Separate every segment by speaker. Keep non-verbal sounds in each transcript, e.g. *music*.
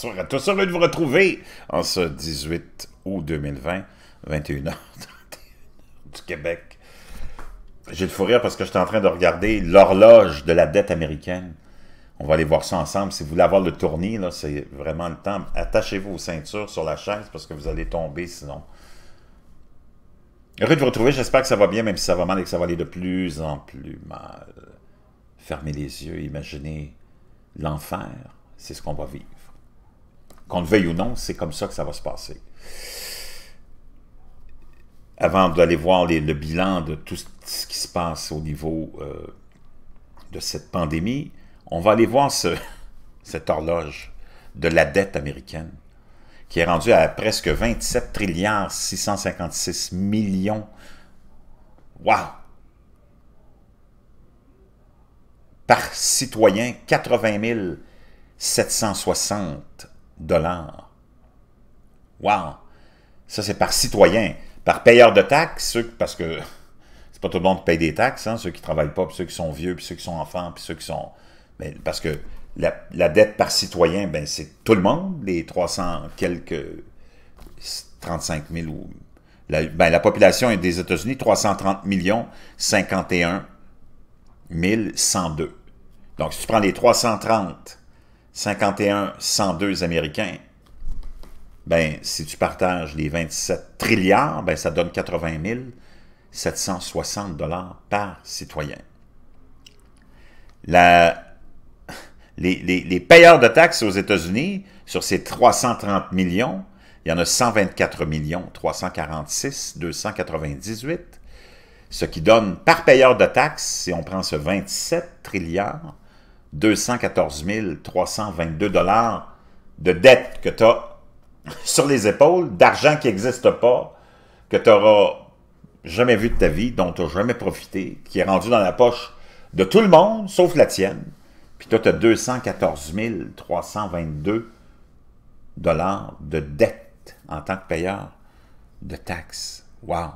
Speaker 1: ça tous heureux de vous retrouver en ce 18 août 2020, 21h *laughs* du Québec. J'ai le fou rire parce que j'étais en train de regarder l'horloge de la dette américaine. On va aller voir ça ensemble. Si vous voulez avoir le tournis, c'est vraiment le temps. Attachez-vous aux ceintures sur la chaise parce que vous allez tomber sinon. Heureux de vous retrouver. J'espère que ça va bien, même si ça va mal et que ça va aller de plus en plus mal. Fermez les yeux, imaginez l'enfer. C'est ce qu'on va vivre. Qu'on le veuille ou non, c'est comme ça que ça va se passer. Avant d'aller voir le bilan de tout ce qui se passe au niveau euh, de cette pandémie, on va aller voir ce, *laughs* cette horloge de la dette américaine qui est rendue à presque 27 trilliards 656 millions. Waouh! Par citoyen, 80 760 dollars. Wow! Ça, c'est par citoyen, par payeur de taxes, parce que *laughs* c'est pas tout le monde qui paye des taxes, hein, ceux qui travaillent pas, ceux qui sont vieux, puis ceux qui sont enfants, puis ceux qui sont... mais parce que la, dette par citoyen, ben, c'est tout le monde, les 300 quelques... 35 000 ou... La, ben, la population des États-Unis, 330 millions 51 102. Donc, si tu prends les 330 51-102 Américains, ben, si tu partages les 27 trilliards, ben, ça donne 80 760 dollars par citoyen. La, les, payeurs de taxes aux États-Unis, sur ces 330 millions, il y en a 124 millions, 346, 298, ce qui donne par payeur de taxes, si on prend ce 27 trilliards, 214 322 dollars de dette que tu as *laughs* sur les épaules, d'argent qui n'existe pas, que tu n'auras jamais vu de ta vie, dont tu n'as jamais profité, qui est rendu dans la poche de tout le monde, sauf la tienne. Puis toi, tu as 214 322 dollars de dettes en tant que payeur de taxes. Wow!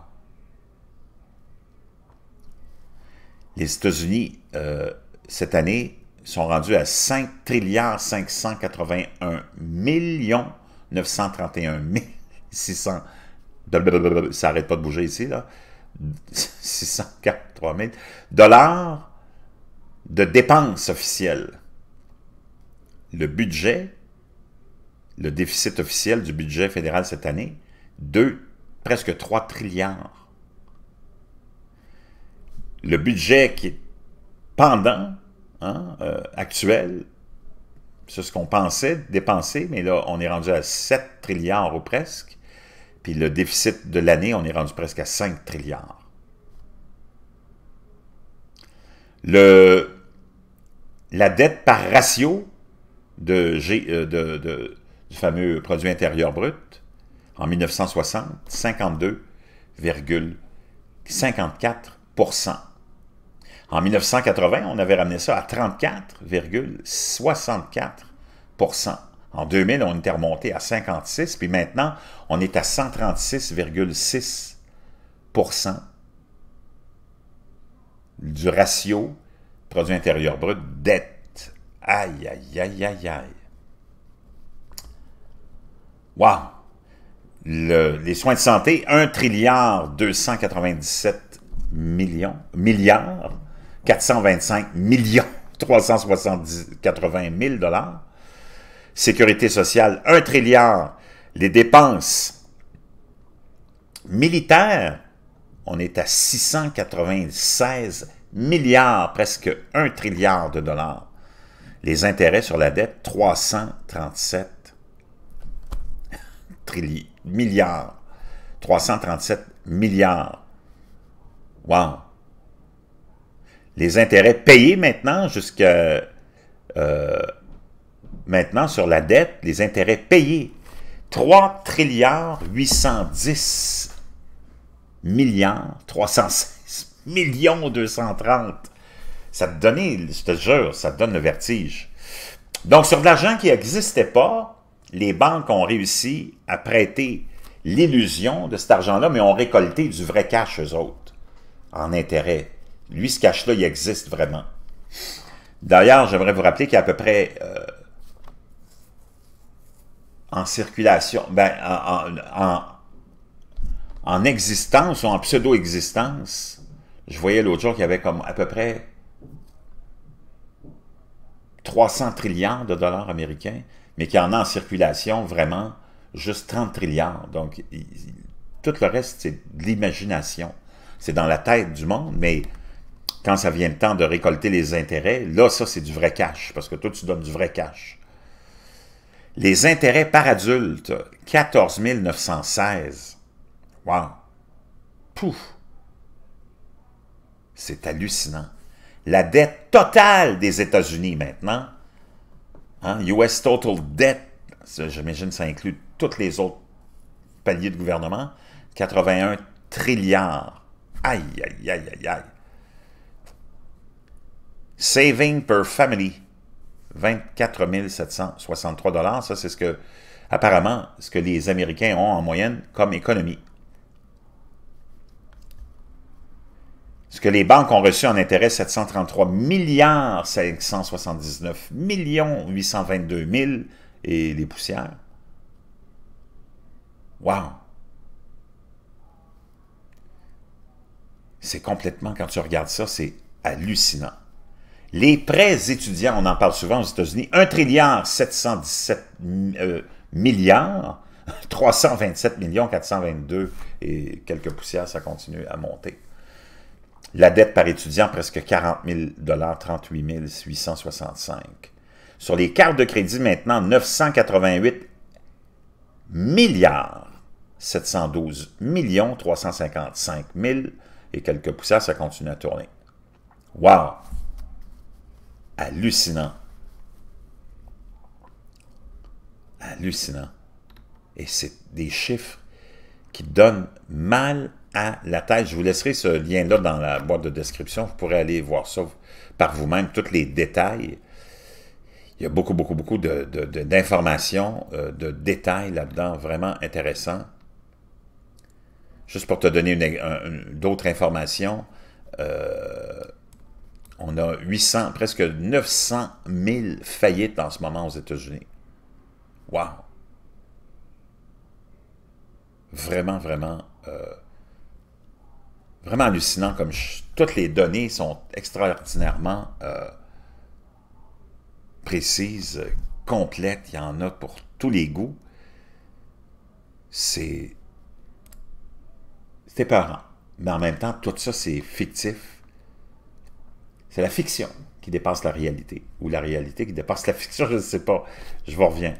Speaker 1: Les États-Unis, euh, cette année, sont rendus à 5 trilliards 581 millions 931 600 ça arrête pas de bouger ici là 643 000 dollars de dépenses officielles. Le budget, le déficit officiel du budget fédéral cette année, 2, presque 3 trilliards. Le budget qui est pendant Hein, euh, actuel, c'est ce qu'on pensait dépenser, mais là, on est rendu à 7 trilliards ou presque. Puis le déficit de l'année, on est rendu presque à 5 trilliards. Le, la dette par ratio de, euh, du fameux produit intérieur brut, en 1960, 52,54 en 1980, on avait ramené ça à 34,64 En 2000, on était remonté à 56 puis maintenant, on est à 136,6 du ratio produit intérieur brut dette. Aïe, aïe, aïe, aïe, aïe. Wow! les soins de santé, 1 trilliard 297 millions, milliards 425 millions 370 000 dollars. Sécurité sociale, 1 trilliard. Les dépenses militaires, on est à 696 milliards, presque 1 trilliard de dollars. Les intérêts sur la dette, 337 milliards. 337 milliards. Wow! les intérêts payés maintenant jusqu'à euh, maintenant sur la dette, les intérêts payés, 3 810 milliards 316 millions 230. Ça te donnait, je te jure, ça te donne le vertige. Donc, sur de l'argent qui n'existait pas, les banques ont réussi à prêter l'illusion de cet argent-là, mais ont récolté du vrai cash, eux autres, en intérêt. Lui, ce cache-là, il existe vraiment. D'ailleurs, j'aimerais vous rappeler qu'il y a à peu près euh, en circulation, ben, en, existence ou en pseudo-existence, je voyais l'autre jour qu'il y avait comme à peu près 300 trilliards de dollars américains, mais qu'il y en a en circulation vraiment juste 30 trilliards. Donc, tout le reste, c'est de l'imagination. C'est dans la tête du monde, mais quand ça vient le temps de récolter les intérêts, là, ça, c'est du vrai cash, parce que toi, tu donnes du vrai cash. Les intérêts par adulte, 14 916. Wow! Pouf! C'est hallucinant. La dette totale des États-Unis maintenant, hein, US Total Debt, j'imagine ça inclut tous les autres paliers de gouvernement, 81 trilliards. Aïe, aïe, aïe, aïe, aïe. Saving per family, 24 763 Ça, c'est ce que, apparemment, ce que les Américains ont en moyenne comme économie. Ce que les banques ont reçu en intérêt, 733 milliards 579 millions 822 000 et les poussières. Wow! C'est complètement, quand tu regardes ça, c'est hallucinant. Les prêts étudiants, on en parle souvent aux États-Unis, 1 trilliard 717 euh, milliards, 327 *laughs* millions 422 et quelques poussières, ça continue à monter. La dette par étudiant, presque 40 000 38 865. Sur les cartes de crédit maintenant, 988 milliards 712 millions 355 et quelques poussières, ça continue à tourner. Wow! hallucinant. Hallucinant. Et c'est des chiffres qui donnent mal à la tête. Je vous laisserai ce lien-là dans la boîte de description. Vous pourrez aller voir ça par vous-même, tous les détails. Il y a beaucoup, beaucoup, beaucoup d'informations, de, de, euh, de, détails là-dedans, vraiment intéressants. Juste pour te donner d'autres informations, euh, on a 800, presque 900 000 faillites en ce moment aux États-Unis. Wow! Vraiment, vraiment, euh, vraiment hallucinant comme toutes les données sont extraordinairement euh, précises, complètes. Il y en a pour tous les goûts. C'est c'est épeurant. Mais en même temps, tout ça, c'est fictif. C'est la fiction qui dépasse la réalité, ou la réalité qui dépasse la fiction, *laughs* je ne sais pas. Je vous reviens.